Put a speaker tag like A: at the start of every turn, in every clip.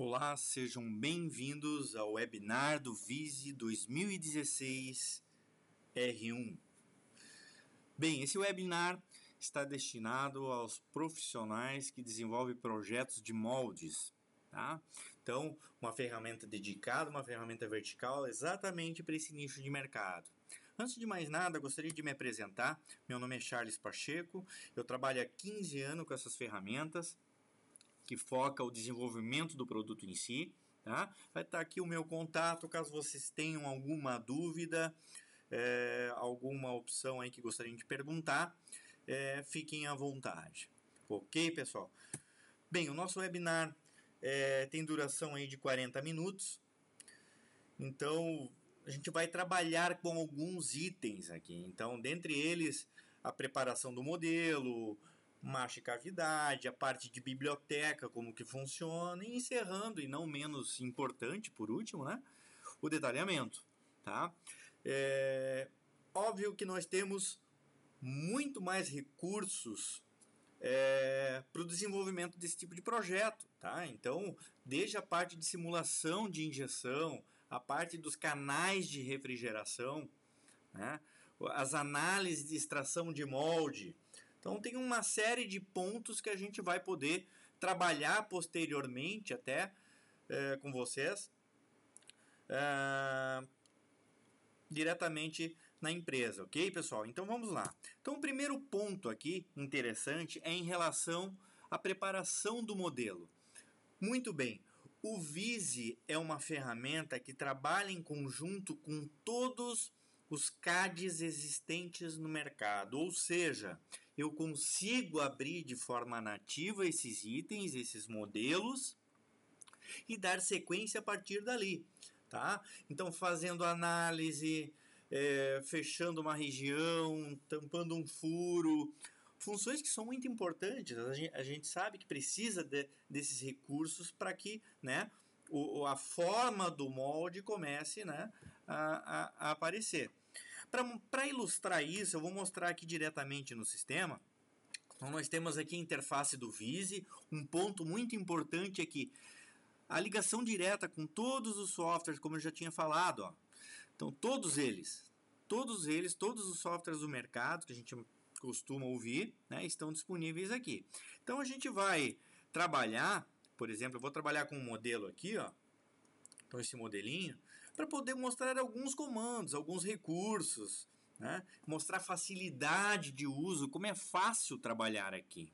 A: Olá, sejam bem-vindos ao webinar do Vise 2016 R1. Bem, esse webinar está destinado aos profissionais que desenvolvem projetos de moldes. Tá? Então, uma ferramenta dedicada, uma ferramenta vertical, exatamente para esse nicho de mercado. Antes de mais nada, gostaria de me apresentar. Meu nome é Charles Pacheco, eu trabalho há 15 anos com essas ferramentas que foca o desenvolvimento do produto em si. Tá? Vai estar tá aqui o meu contato, caso vocês tenham alguma dúvida, é, alguma opção aí que gostariam de perguntar, é, fiquem à vontade. Ok, pessoal? Bem, o nosso webinar é, tem duração aí de 40 minutos, então a gente vai trabalhar com alguns itens aqui. Então, dentre eles, a preparação do modelo, marcha e cavidade, a parte de biblioteca, como que funciona, e encerrando, e não menos importante, por último, né, o detalhamento. Tá? É, óbvio que nós temos muito mais recursos é, para o desenvolvimento desse tipo de projeto. Tá? Então, desde a parte de simulação de injeção, a parte dos canais de refrigeração, né? as análises de extração de molde, então tem uma série de pontos que a gente vai poder trabalhar posteriormente até é, com vocês é, diretamente na empresa, ok, pessoal? Então vamos lá. Então o primeiro ponto aqui interessante é em relação à preparação do modelo. Muito bem. O Vise é uma ferramenta que trabalha em conjunto com todos os CADs existentes no mercado, ou seja, eu consigo abrir de forma nativa esses itens, esses modelos e dar sequência a partir dali, tá? Então, fazendo análise, é, fechando uma região, tampando um furo, funções que são muito importantes. A gente, a gente sabe que precisa de, desses recursos para que, né? O, a forma do molde comece né, a, a, a aparecer. Para ilustrar isso, eu vou mostrar aqui diretamente no sistema. Então nós temos aqui a interface do Vise. Um ponto muito importante é que a ligação direta com todos os softwares, como eu já tinha falado. Ó. Então todos eles, todos eles, todos os softwares do mercado que a gente costuma ouvir, né, estão disponíveis aqui. Então a gente vai trabalhar, por exemplo, eu vou trabalhar com um modelo aqui, ó. Então esse modelinho, para poder mostrar alguns comandos, alguns recursos, né? mostrar facilidade de uso, como é fácil trabalhar aqui.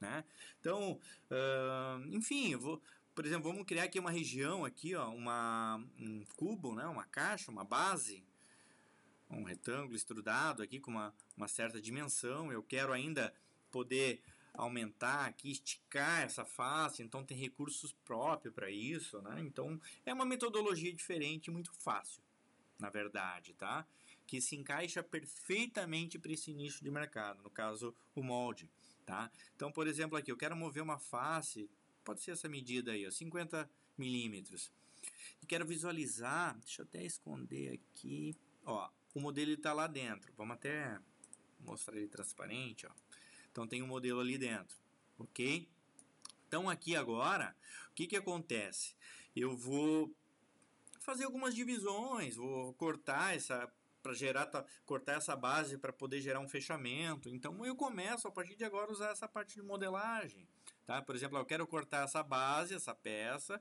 A: Né? Então, uh, enfim, eu vou, por exemplo, vamos criar aqui uma região aqui, ó, uma, um cubo, né? uma caixa, uma base, um retângulo estrudado aqui com uma, uma certa dimensão. Eu quero ainda poder aumentar aqui, esticar essa face, então tem recursos próprios para isso, né? Então é uma metodologia diferente, muito fácil, na verdade, tá? Que se encaixa perfeitamente para esse nicho de mercado, no caso o molde, tá? Então, por exemplo, aqui eu quero mover uma face, pode ser essa medida aí, ó, 50 milímetros. E quero visualizar, deixa eu até esconder aqui, ó, o modelo está lá dentro. Vamos até mostrar ele transparente, ó. Então tem um modelo ali dentro, ok? Então aqui agora, o que, que acontece? Eu vou fazer algumas divisões, vou cortar essa para gerar cortar essa base para poder gerar um fechamento. Então eu começo a partir de agora usar essa parte de modelagem, tá? Por exemplo, eu quero cortar essa base, essa peça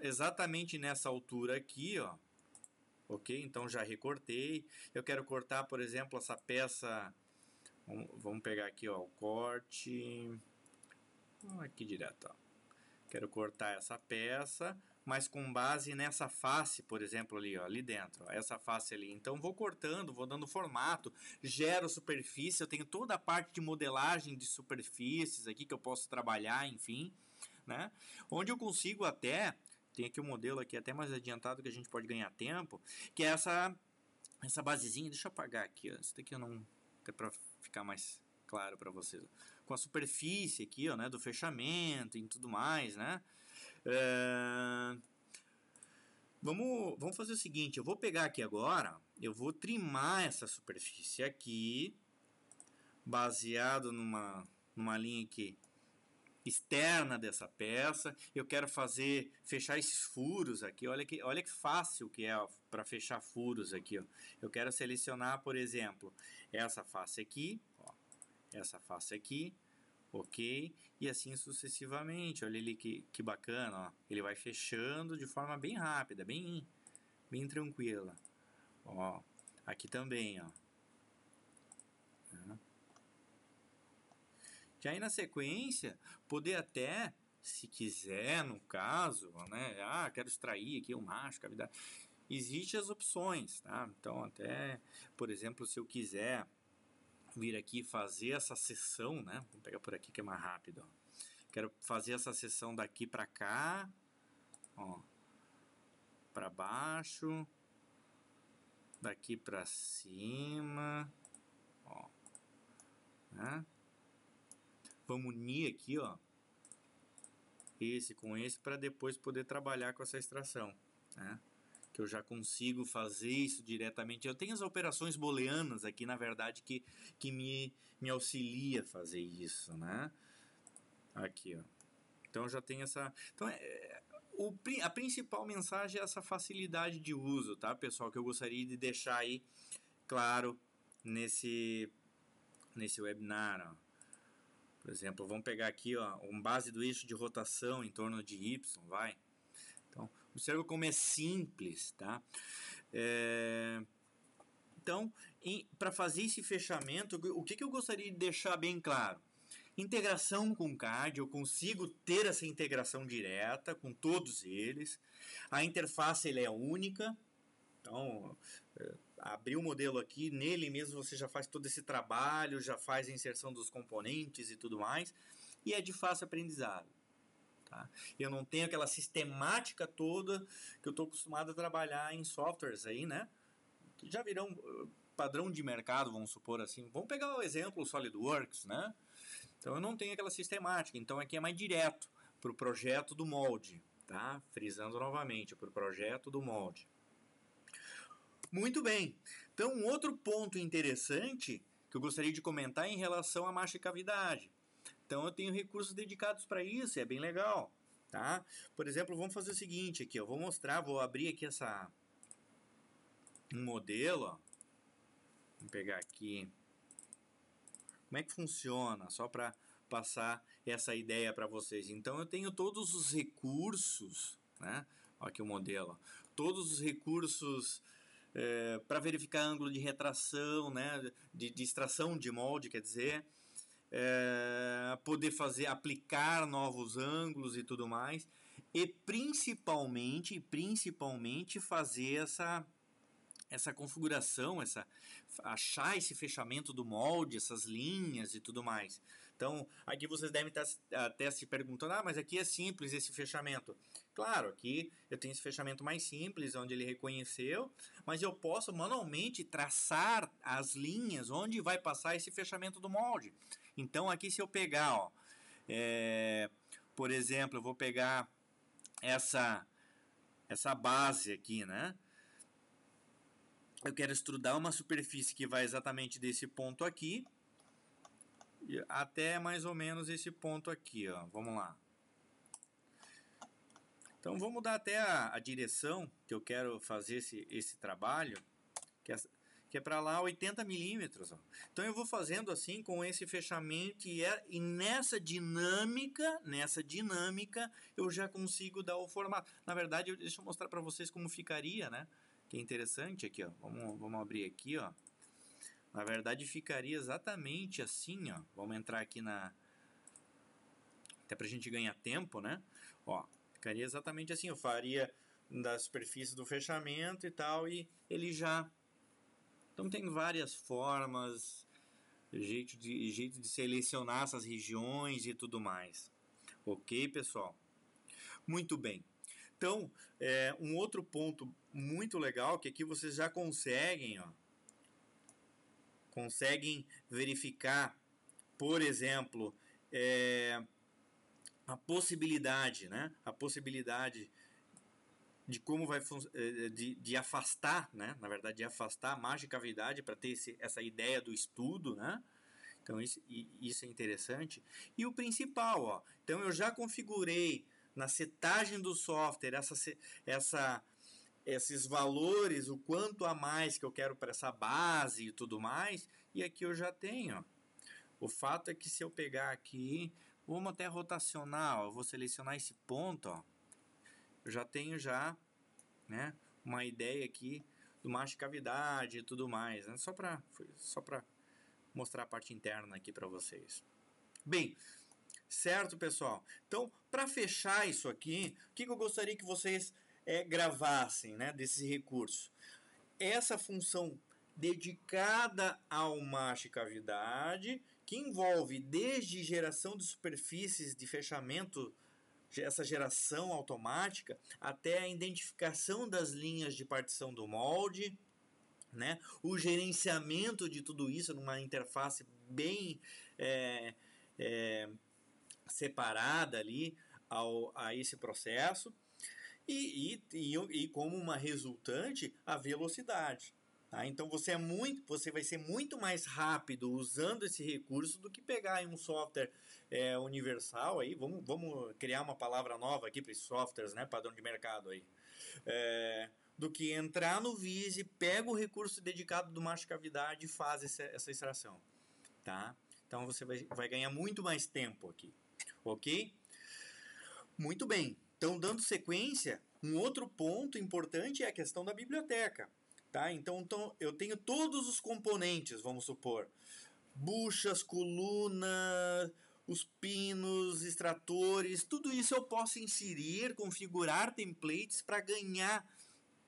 A: exatamente nessa altura aqui, ó. OK? Então já recortei. Eu quero cortar, por exemplo, essa peça Vamos pegar aqui, ó, o corte. Aqui direto, ó. Quero cortar essa peça, mas com base nessa face, por exemplo, ali, ó, ali dentro, ó, essa face ali. Então, vou cortando, vou dando formato, gero superfície, eu tenho toda a parte de modelagem de superfícies aqui que eu posso trabalhar, enfim, né? Onde eu consigo até, tem aqui um modelo aqui até mais adiantado que a gente pode ganhar tempo, que é essa, essa basezinha, deixa eu apagar aqui, ó, isso daqui eu não... Até pra ficar mais claro para vocês. Com a superfície aqui, ó, né, do fechamento e tudo mais, né? É... Vamos, vamos fazer o seguinte, eu vou pegar aqui agora, eu vou trimar essa superfície aqui, baseado numa, numa linha aqui externa dessa peça, eu quero fazer fechar esses furos aqui. Olha que, olha que fácil que é para fechar furos aqui. Ó. Eu quero selecionar, por exemplo, essa face aqui, ó, essa face aqui, ok? E assim sucessivamente. Olha ele que, que bacana, ó. Ele vai fechando de forma bem rápida, bem, bem tranquila. Ó, aqui também, ó. Uhum. Que aí na sequência, poder até, se quiser, no caso, né? Ah, quero extrair aqui o macho, cavidade. Existem as opções, tá? Então, até, por exemplo, se eu quiser vir aqui fazer essa sessão, né? Vou pegar por aqui que é mais rápido. Quero fazer essa sessão daqui para cá, ó, para baixo, daqui para cima, ó, né? Vamos unir aqui, ó, esse com esse para depois poder trabalhar com essa extração, né? Que eu já consigo fazer isso diretamente. Eu tenho as operações booleanas aqui, na verdade, que, que me, me auxilia a fazer isso, né? Aqui, ó. Então já tenho essa. Então é, o, a principal mensagem é essa facilidade de uso, tá, pessoal? Que eu gostaria de deixar aí claro nesse, nesse webinar. Ó. Por exemplo, vamos pegar aqui ó, um base do eixo de rotação em torno de Y, vai. Então, observa como é simples, tá? É... Então, para fazer esse fechamento, o que, que eu gostaria de deixar bem claro? Integração com CAD, eu consigo ter essa integração direta com todos eles. A interface ele é única, então, eh, abrir o um modelo aqui, nele mesmo você já faz todo esse trabalho, já faz a inserção dos componentes e tudo mais, e é de fácil aprendizado. Tá? Eu não tenho aquela sistemática toda que eu estou acostumado a trabalhar em softwares aí, né? Que já virão eh, padrão de mercado, vamos supor assim. Vamos pegar o exemplo SolidWorks, né? Então eu não tenho aquela sistemática, então aqui é mais direto para o projeto do molde, tá? Frisando novamente, para o projeto do molde. Muito bem. Então, um outro ponto interessante que eu gostaria de comentar em relação à marcha e cavidade. Então, eu tenho recursos dedicados para isso, é bem legal, tá? Por exemplo, vamos fazer o seguinte aqui, eu vou mostrar, vou abrir aqui essa um modelo, ó. Vou pegar aqui como é que funciona, só para passar essa ideia para vocês. Então eu tenho todos os recursos, né? Aqui o modelo, todos os recursos é, eh, para verificar ângulo de retração, né, de, de extração de molde, quer dizer, é, poder fazer, aplicar novos ângulos e tudo mais, e principalmente, principalmente fazer essa essa configuração, essa achar esse fechamento do molde, essas linhas e tudo mais. Então, aqui vocês devem tá estar ah, até se perguntando: ah, mas aqui é simples esse fechamento. Claro, aqui eu tenho esse fechamento mais simples, onde ele reconheceu, mas eu posso manualmente traçar as linhas onde vai passar esse fechamento do molde. Então, aqui se eu pegar, ó, é, por exemplo, eu vou pegar essa, essa base aqui, né? Eu quero extrudar uma superfície que vai exatamente desse ponto aqui até mais ou menos esse ponto aqui, ó. Vamos lá. Então vou mudar até a, a direção que eu quero fazer esse, esse trabalho, que é, que é para lá 80 milímetros. Então eu vou fazendo assim com esse fechamento e, é, e nessa dinâmica, nessa dinâmica eu já consigo dar o formato. Na verdade, eu, deixa eu mostrar para vocês como ficaria, né? Que é interessante aqui, ó. Vamos, vamos abrir aqui, ó. Na verdade, ficaria exatamente assim, ó. Vamos entrar aqui na... Até para a gente ganhar tempo, né? Ó, ficaria exatamente assim. Eu faria da superfície do fechamento e tal, e ele já... Então tem várias formas, jeito de, jeito de selecionar essas regiões e tudo mais. Ok, pessoal? Muito bem. Então, é, um outro ponto muito legal que aqui é vocês já conseguem, ó, conseguem verificar, por exemplo, é, a possibilidade, né, a possibilidade de como vai é, de, de afastar, né, na verdade, de afastar a cavidade para ter esse, essa ideia do estudo, né, então isso, isso é interessante. E o principal, ó, então eu já configurei na setagem do software essa, essa esses valores, o quanto a mais que eu quero para essa base e tudo mais, e aqui eu já tenho. O fato é que se eu pegar aqui, vamos até rotacionar, ó, eu vou selecionar esse ponto, ó, eu já tenho já né, uma ideia aqui do macho cavidade e tudo mais, né, só para só mostrar a parte interna aqui para vocês. Bem, certo pessoal? Então, para fechar isso aqui, o que, que eu gostaria que vocês é, gravassem né, desse recurso. Essa função dedicada a uma cavidade, que envolve desde geração de superfícies de fechamento, essa geração automática, até a identificação das linhas de partição do molde, né? o gerenciamento de tudo isso numa interface bem é, é, separada ali ao, a esse processo e, e, e, e como uma resultante, a velocidade. Tá? Então você é muito, você vai ser muito mais rápido usando esse recurso do que pegar um software é, universal aí. Vamos, vamos criar uma palavra nova aqui para os softwares, né? Padrão de mercado aí. É, do que entrar no Vise, pega o recurso dedicado do macho cavidade e faz essa, essa extração, tá? Então você vai, vai ganhar muito mais tempo aqui, ok? Muito bem. Então, dando sequência, um outro ponto importante é a questão da biblioteca. Tá? Então, então, eu tenho todos os componentes, vamos supor. Buchas, coluna, os pinos, extratores, tudo isso eu posso inserir, configurar templates para ganhar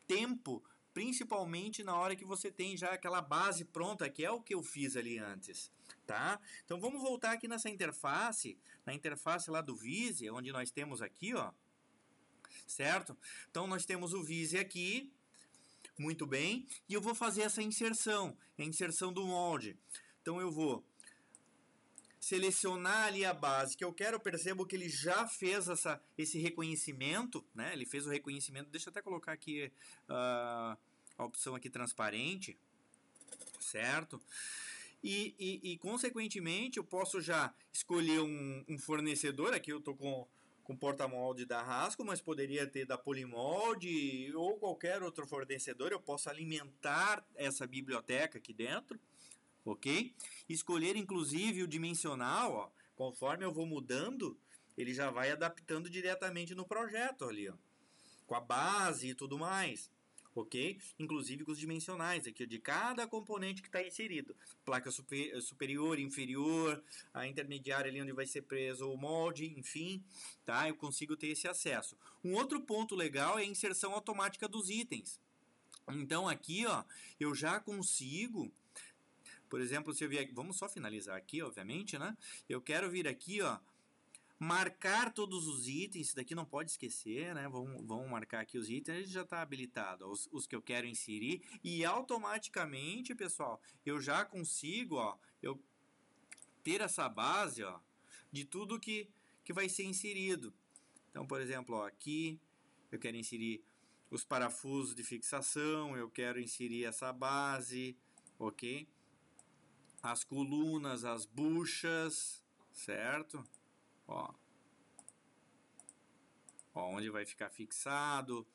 A: tempo, principalmente na hora que você tem já aquela base pronta, que é o que eu fiz ali antes, tá? Então vamos voltar aqui nessa interface, na interface lá do Vise, onde nós temos aqui, ó, certo? Então nós temos o vise aqui, muito bem, e eu vou fazer essa inserção, a inserção do molde. Então eu vou selecionar ali a base que eu quero, percebo que ele já fez essa, esse reconhecimento, né? Ele fez o reconhecimento, deixa eu até colocar aqui uh, a opção aqui transparente, certo? E, e, e, consequentemente eu posso já escolher um, um fornecedor, aqui eu estou com com porta-molde da Rasco, mas poderia ter da Polimolde ou qualquer outro fornecedor. Eu posso alimentar essa biblioteca aqui dentro, ok? Escolher inclusive o dimensional, ó, conforme eu vou mudando, ele já vai adaptando diretamente no projeto ali, ó, com a base e tudo mais ok? Inclusive com os dimensionais aqui de cada componente que está inserido. Placa super, superior, inferior, a intermediária ali onde vai ser preso o molde, enfim, tá? Eu consigo ter esse acesso. Um outro ponto legal é a inserção automática dos itens. Então aqui, ó, eu já consigo por exemplo, se eu vier, vamos só finalizar aqui, obviamente, né? Eu quero vir aqui, ó, Marcar todos os itens, isso daqui não pode esquecer, né? Vão, vão marcar aqui os itens, já está habilitado, os, os que eu quero inserir. E automaticamente, pessoal, eu já consigo, ó, eu ter essa base, ó, de tudo que, que vai ser inserido. Então, por exemplo, ó, aqui eu quero inserir os parafusos de fixação, eu quero inserir essa base, ok? As colunas, as buchas, certo? Ó. Ó, onde vai ficar fixado.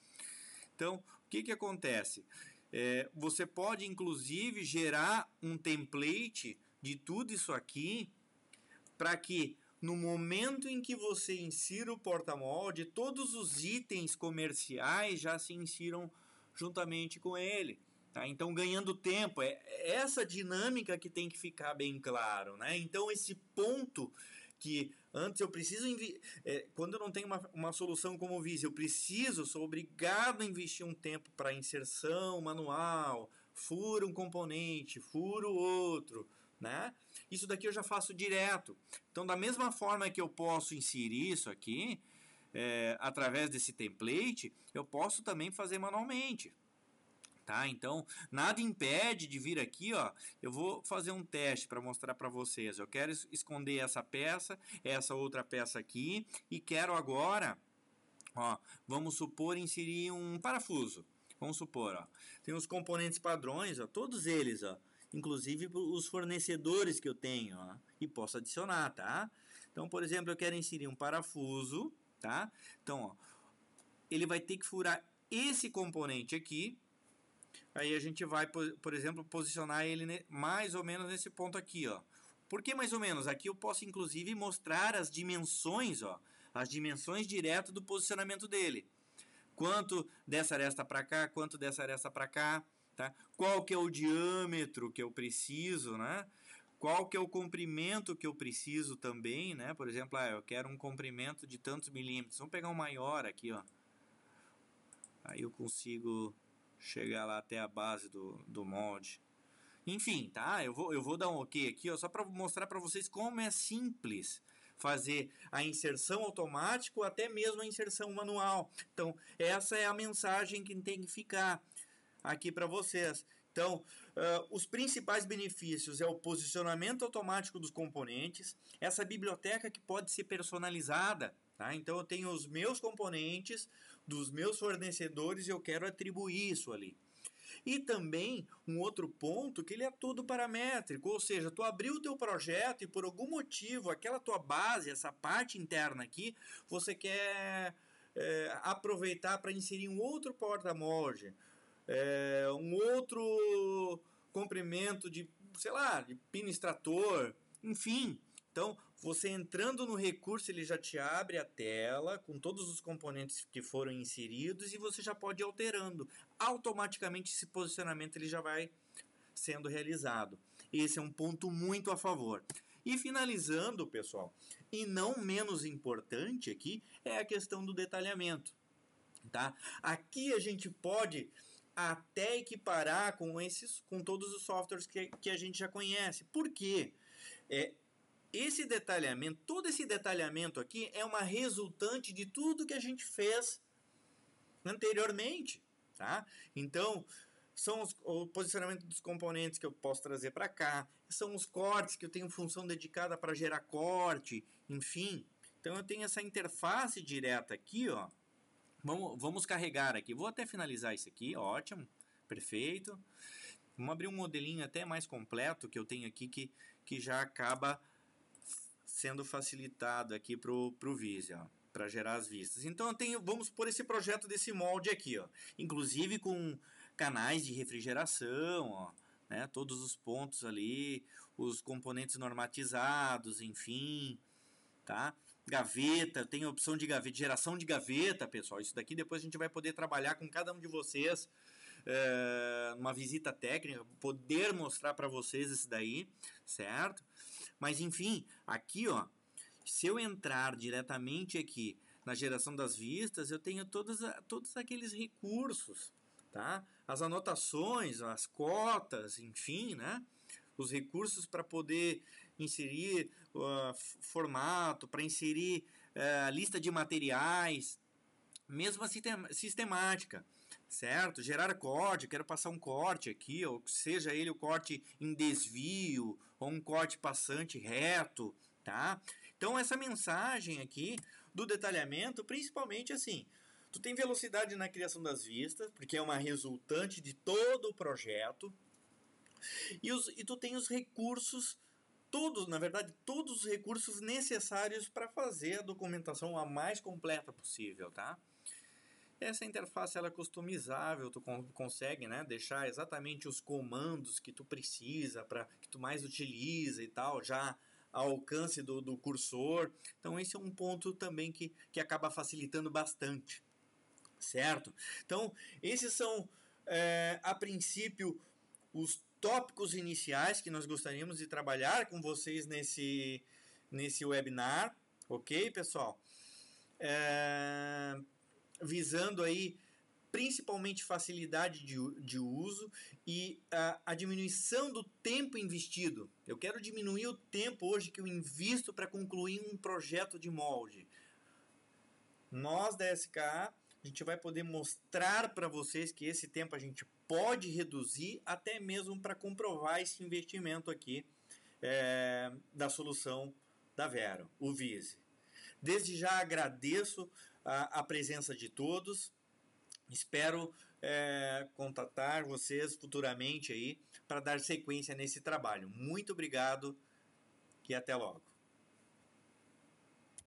A: Então, o que, que acontece? É, você pode, inclusive, gerar um template de tudo isso aqui para que no momento em que você insira o porta-molde, todos os itens comerciais já se insiram juntamente com ele. Tá? Então, ganhando tempo, é, é essa dinâmica que tem que ficar bem claro. Né? Então, esse ponto que Antes eu preciso. É, quando eu não tenho uma, uma solução como o visa eu preciso, sou obrigado a investir um tempo para inserção manual, furo um componente, furo outro. Né? Isso daqui eu já faço direto. Então, da mesma forma que eu posso inserir isso aqui, é, através desse template, eu posso também fazer manualmente tá? Então, nada impede de vir aqui, ó. Eu vou fazer um teste para mostrar para vocês. Eu quero esconder essa peça, essa outra peça aqui e quero agora, ó, vamos supor inserir um parafuso. Vamos supor, ó. Tem os componentes padrões, ó, todos eles, ó inclusive os fornecedores que eu tenho, ó, e posso adicionar, tá? Então, por exemplo, eu quero inserir um parafuso, tá? Então, ó, ele vai ter que furar esse componente aqui, Aí a gente vai, por exemplo, posicionar ele mais ou menos nesse ponto aqui, ó. Por que mais ou menos? Aqui eu posso inclusive mostrar as dimensões, ó, as dimensões direto do posicionamento dele. Quanto dessa aresta para cá, quanto dessa aresta para cá, tá? Qual que é o diâmetro que eu preciso, né? Qual que é o comprimento que eu preciso também, né? Por exemplo, ah, eu quero um comprimento de tantos milímetros. Vamos pegar um maior aqui, ó. Aí eu consigo chegar lá até a base do, do molde. Enfim, tá? Eu vou, eu vou dar um ok aqui, ó, só para mostrar para vocês como é simples fazer a inserção automática ou até mesmo a inserção manual. Então, essa é a mensagem que tem que ficar aqui para vocês. Então, uh, os principais benefícios é o posicionamento automático dos componentes, essa biblioteca que pode ser personalizada. Tá? Então, eu tenho os meus componentes, dos meus fornecedores eu quero atribuir isso ali. E também um outro ponto que ele é todo paramétrico, ou seja, tu abriu o teu projeto e por algum motivo aquela tua base, essa parte interna aqui, você quer é, aproveitar para inserir um outro porta-molde, é, um outro comprimento de, sei lá, de pino extrator, enfim. Então, você entrando no recurso, ele já te abre a tela com todos os componentes que foram inseridos e você já pode ir alterando. Automaticamente esse posicionamento ele já vai sendo realizado. Esse é um ponto muito a favor. E finalizando, pessoal, e não menos importante aqui é a questão do detalhamento, tá? Aqui a gente pode até equiparar com esses, com todos os softwares que, que a gente já conhece. Por quê? É, esse detalhamento, todo esse detalhamento aqui é uma resultante de tudo que a gente fez anteriormente, tá? Então, são os, o posicionamento dos componentes que eu posso trazer para cá, são os cortes que eu tenho função dedicada para gerar corte, enfim. Então eu tenho essa interface direta aqui, ó. Vamos, vamos carregar aqui. Vou até finalizar isso aqui, ótimo, perfeito. Vamos abrir um modelinho até mais completo que eu tenho aqui que, que já acaba sendo facilitado aqui para o Visa, para gerar as vistas. Então eu tenho, vamos por esse projeto desse molde aqui, ó. inclusive com canais de refrigeração, ó, né? todos os pontos ali, os componentes normatizados, enfim, tá? Gaveta, tem opção de gaveta, geração de gaveta, pessoal. Isso daqui depois a gente vai poder trabalhar com cada um de vocês é, eh, uma visita técnica, poder mostrar para vocês isso daí, certo? Mas enfim, aqui ó, se eu entrar diretamente aqui na geração das vistas, eu tenho todos, todos aqueles recursos, tá? As anotações, as cotas, enfim, né? Os recursos para poder inserir uh, formato, para inserir uh, lista de materiais, mesma sistemática certo? Gerar corte, quero passar um corte aqui, ou seja ele o corte em desvio, ou um corte passante reto, tá? Então essa mensagem aqui do detalhamento, principalmente assim, tu tem velocidade na criação das vistas, porque é uma resultante de todo o projeto, e, os, e tu tem os recursos todos, na verdade, todos os recursos necessários para fazer a documentação a mais completa possível, tá? Essa interface ela é customizável, tu consegue né, deixar exatamente os comandos que tu precisa, para que tu mais utiliza e tal, já ao alcance do, do cursor. Então esse é um ponto também que, que acaba facilitando bastante, certo? Então esses são, é, a princípio, os tópicos iniciais que nós gostaríamos de trabalhar com vocês nesse, nesse webinar, ok, pessoal? É, visando aí principalmente facilidade de, de uso e a, a, diminuição do tempo investido. Eu quero diminuir o tempo hoje que eu invisto para concluir um projeto de molde. Nós da SKA, a gente vai poder mostrar para vocês que esse tempo a gente pode reduzir, até mesmo para comprovar esse investimento aqui é, da solução da Vero, o Vise. Desde já agradeço a, a presença de todos. Espero é, contatar vocês futuramente aí para dar sequência nesse trabalho. Muito obrigado e até logo.